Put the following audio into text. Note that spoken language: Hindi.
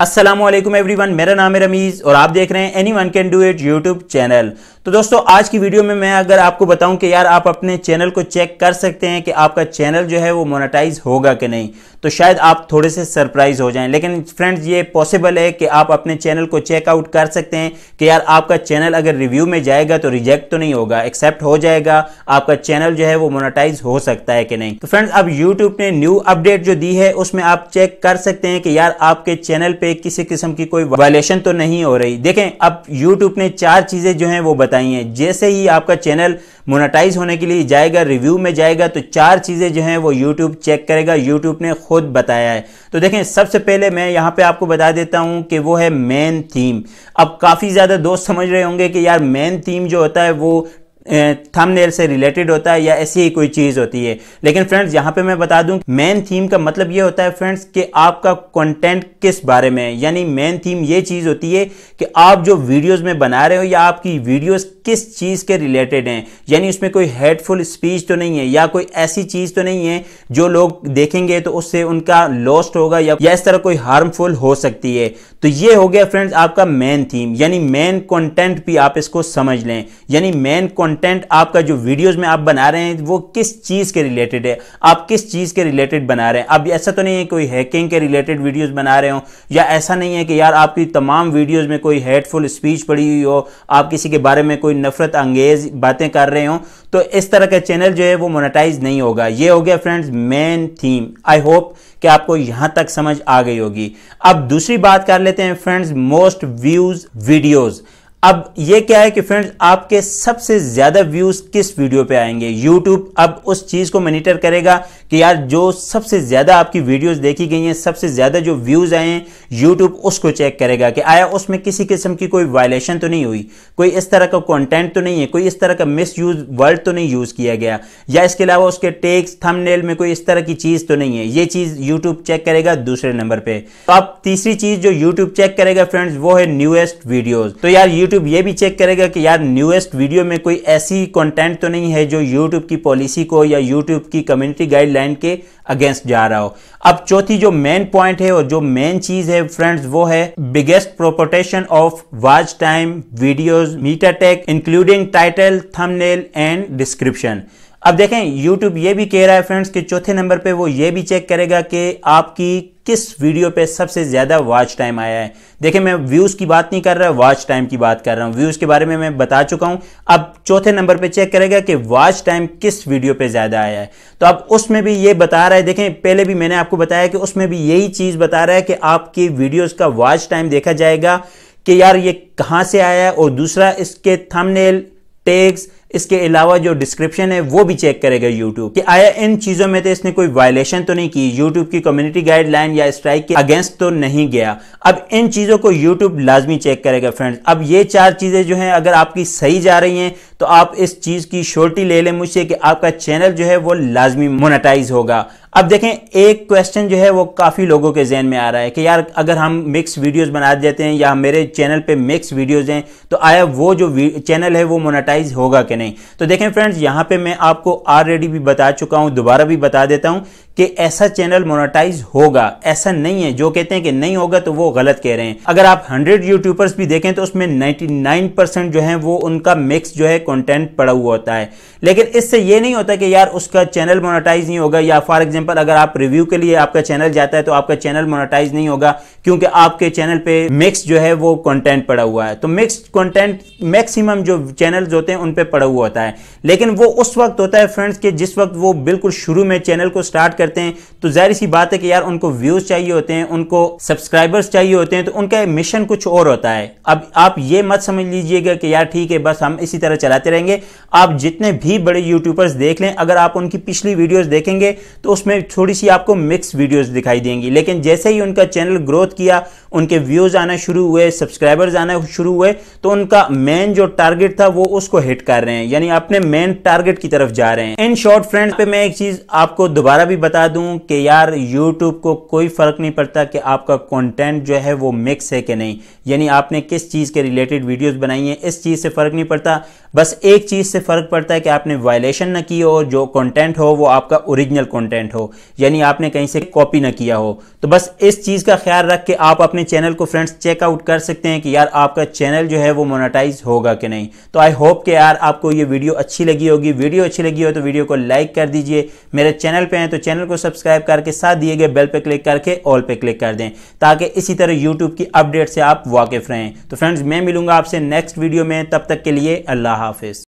असलम एवरीवन मेरा नाम है रमीज़ और आप देख रहे हैं anyone can do it YouTube channel तो दोस्तों आज की वीडियो में मैं अगर आपको बताऊं कि यार आप अपने चैनल को चेक कर सकते हैं कि आपका चैनल जो है वो मोनेटाइज होगा कि नहीं तो शायद आप थोड़े से सरप्राइज हो जाएं लेकिन फ्रेंड्स ये पॉसिबल है कि आप अपने चैनल को चेकआउट कर सकते हैं कि यार आपका चैनल अगर रिव्यू में जाएगा तो रिजेक्ट तो नहीं होगा एक्सेप्ट हो जाएगा आपका चैनल जो है वो मोनेटाइज हो सकता है कि नहीं तो फ्रेंड्स अब यूट्यूब ने न्यू अपडेट जो दी है उसमें आप चेक कर सकते हैं कि यार आपके चैनल पर किसी किस्म की कोई वायलेशन तो नहीं हो रही देखें अब यूट्यूब ने चार चीजें जो है वो बताई बताई हैं जैसे ही आपका चैनल मोनेटाइज होने के लिए जाएगा रिव्यू में जाएगा तो चार चीज़ें जो हैं वो यूट्यूब चेक करेगा यूट्यूब ने खुद बताया है तो देखें सबसे पहले मैं यहाँ पे आपको बता देता हूँ कि वो है मेन थीम अब काफ़ी ज़्यादा दोस्त समझ रहे होंगे कि यार मेन थीम जो होता है वो थंबनेल से रिलेटेड होता है या ऐसी ही कोई चीज़ होती है लेकिन फ्रेंड्स यहाँ पे मैं बता दूं मेन थीम का मतलब ये होता है फ्रेंड्स कि आपका कंटेंट किस बारे में है यानी मेन थीम ये चीज़ होती है कि आप जो वीडियोज़ में बना रहे हो या आपकी वीडियोस किस चीज़ के रिलेटेड हैं यानी उसमें कोई हेडफुल स्पीच तो नहीं है या कोई ऐसी चीज़ तो नहीं है जो लोग देखेंगे तो उससे उनका लॉस्ट होगा या, या इस तरह कोई हार्मफुल हो सकती है तो ये हो गया फ्रेंड्स आपका मेन थीम यानी मेन कॉन्टेंट भी आप इसको समझ लें यानी मेन कॉन्टेंट कंटेंट आपका जो वीडियोस में आप बना रहे हैं वो किस चीज़ के रिलेटेड है आप किस चीज़ के रिलेटेड बना रहे हैं अब ऐसा तो नहीं है कोई हैकिंग के रिलेटेड वीडियोस बना रहे हो या ऐसा नहीं है कि यार आपकी तमाम वीडियोस में कोई हेटफुल स्पीच पड़ी हुई हो आप किसी के बारे में कोई नफरत अंगेज बातें कर रहे हो तो इस तरह का चैनल जो है वो मोनेटाइज नहीं होगा ये हो गया friends main theme I hope कि आपको यहां तक समझ आ गई होगी अब दूसरी बात कर लेते हैं फ्रेंड्स मोस्ट व्यूज वीडियोज़ अब ये क्या है कि फ्रेंड्स आपके सबसे ज़्यादा व्यूज़ किस वीडियो पे आएंगे यूट्यूब अब उस चीज़ को मॉनिटर करेगा कि यार जो सबसे ज़्यादा आपकी वीडियोस देखी गई हैं सबसे ज़्यादा जो व्यूज़ आए हैं यूट्यूब उसको चेक करेगा कि आया उसमें किसी किस्म की कोई वायलेशन तो नहीं हुई कोई इस तरह का कॉन्टेंट तो नहीं है कोई इस तरह का मिस यूज वर्ड तो नहीं यूज़ किया गया या इसके अलावा उसके टेक्स थमनेल में कोई इस तरह की चीज़ तो नहीं है ये चीज़ यूट्यूब चेक करेगा दूसरे नंबर पर तो तीसरी चीज़ जो यूट्यूब चेक करेगा फ्रेंड्स वो है न्यूएस्ट वीडियोज़ तो यार यूट्यूब ये भी चेक करेगा कि यार न्यूएस्ट वीडियो में कोई ऐसी कंटेंट तो नहीं है जो यूट्यूब की पॉलिसी को या यूट्यूब की कम्युनिटी गाइडलाइन के अगेंस्ट जा रहा हो अब चौथी जो मेन पॉइंट है और जो मेन चीज है फ्रेंड्स वो है biggest proportion of watch time videos meter tech including title thumbnail and description अब देखें YouTube ये भी कह रहा है फ्रेंड्स कि चौथे नंबर पे वो ये भी चेक करेगा कि आपकी किस वीडियो पे सबसे ज़्यादा वॉच टाइम आया है देखिए मैं व्यूज़ की बात नहीं कर रहा वॉच टाइम की बात कर रहा हूं व्यूज़ के बारे में मैं बता चुका हूं अब चौथे नंबर पे चेक करेगा कि वॉच टाइम किस वीडियो पे ज़्यादा आया है तो अब उसमें भी ये बता रहा है देखें पहले भी मैंने आपको बताया कि उसमें भी यही चीज़ बता रहा है कि आपकी वीडियोज़ का वॉच टाइम देखा जाएगा कि यार ये कहां से आया है और दूसरा इसके थमनेल टेक्स्ट इसके अलावा जो डिस्क्रिप्शन है वो भी चेक करेगा यूट्यूब कि आया इन चीज़ों में तो इसने कोई वायलेशन तो नहीं की यूट्यूब की कम्युनिटी गाइडलाइन या स्ट्राइक के अगेंस्ट तो नहीं गया अब इन चीज़ों को यूट्यूब लाजमी चेक करेगा फ्रेंड्स अब ये चार चीज़ें जो हैं अगर आपकी सही जा रही हैं तो आप इस चीज़ की शोर्टी ले लें मुझसे कि आपका चैनल जो है वो लाजमी मोनेटाइज होगा अब देखें एक क्वेश्चन जो है वो काफ़ी लोगों के जहन में आ रहा है कि यार अगर हम मिक्स वीडियोस बना देते हैं या मेरे चैनल पे मिक्स वीडियोस हैं तो आया वो जो चैनल है वो मोनेटाइज होगा कि नहीं तो देखें फ्रेंड्स यहां पे मैं आपको ऑलरेडी भी बता चुका हूं दोबारा भी बता देता हूं कि ऐसा चैनल मोनेटाइज होगा ऐसा नहीं है जो कहते हैं कि नहीं होगा तो वो गलत कह रहे हैं अगर आप 100 यूट्यूबर्स भी देखें तो उसमें 99 परसेंट जो है वो उनका मिक्स जो है कंटेंट पड़ा हुआ होता है लेकिन इससे ये नहीं होता कि यार उसका चैनल मोनेटाइज नहीं होगा या फॉर एग्जाम्पल अगर आप रिव्यू के लिए आपका चैनल जाता है तो आपका चैनल मोनाटाइज नहीं होगा क्योंकि आपके चैनल पर मिक्स जो है वो कॉन्टेंट पड़ा हुआ है तो मिक्स कॉन्टेंट मैक्सिमम जो चैनल होते हैं उन पर पड़ा हुआ होता है लेकिन वो उस वक्त होता है फ्रेंड्स के जिस वक्त वो बिल्कुल शुरू में चैनल को स्टार्ट कर करते हैं तो जाहिर सी बात है कि यार उनको व्यूज़ चाहिए होते हैं उनको सब्सक्राइबर्स चाहिए होते हैं तो उनका मिशन कुछ और होता है अब आप ये मत समझ लीजिएगा कि यार ठीक है बस हम इसी तरह चलाते रहेंगे आप जितने भी बड़े यूट्यूबर्स देख लें अगर आप उनकी पिछली वीडियोस देखेंगे तो उसमें थोड़ी सी आपको मिक्स वीडियोस दिखाई देंगी लेकिन जैसे ही उनका चैनल ग्रोथ किया उनके व्यूज़ आना शुरू हुए सब्सक्राइबर्स आना शुरू हुए तो उनका मेन जो टारगेट था वो उसको हिट कर रहे हैं यानी अपने मेन टारगेट की तरफ जा रहे हैं इन शॉर्ट फ्रेंड पे मैं एक चीज़ आपको दोबारा भी बता बता दूं कि यार यूट्यूब को कोई फ़र्क नहीं पड़ता कि आपका कंटेंट जो है वो मिक्स है कि नहीं यानी आपने किस चीज़ के रिलेटेड वीडियोस बनाई हैं इस चीज़ से फ़र्क नहीं पड़ता बस एक चीज़ से फ़र्क पड़ता है कि आपने वायलेशन ना की हो जो कंटेंट हो वो आपका ओरिजिनल कंटेंट हो यानी आपने कहीं से कॉपी ना किया हो तो बस इस चीज़ का ख्याल रख के आप अपने चैनल को फ्रेंड्स चेकआउट कर सकते हैं कि यार आपका चैनल जो है वो मोनाटाइज होगा कि नहीं तो आई होप कि यार आपको ये वीडियो अच्छी लगी होगी वीडियो अच्छी लगी हो तो वीडियो को लाइक कर दीजिए मेरे चैनल पर हैं तो चैनल को सब्सक्राइब करके साथ दिए गए बेल पे क्लिक करके ऑल पे क्लिक कर दें ताकि इसी तरह यूट्यूब की अपडेट से आप वाकिफ रहें तो फ्रेंड्स मैं मिलूंगा आपसे नेक्स्ट वीडियो में तब तक के लिए अल्लाह हाफिज़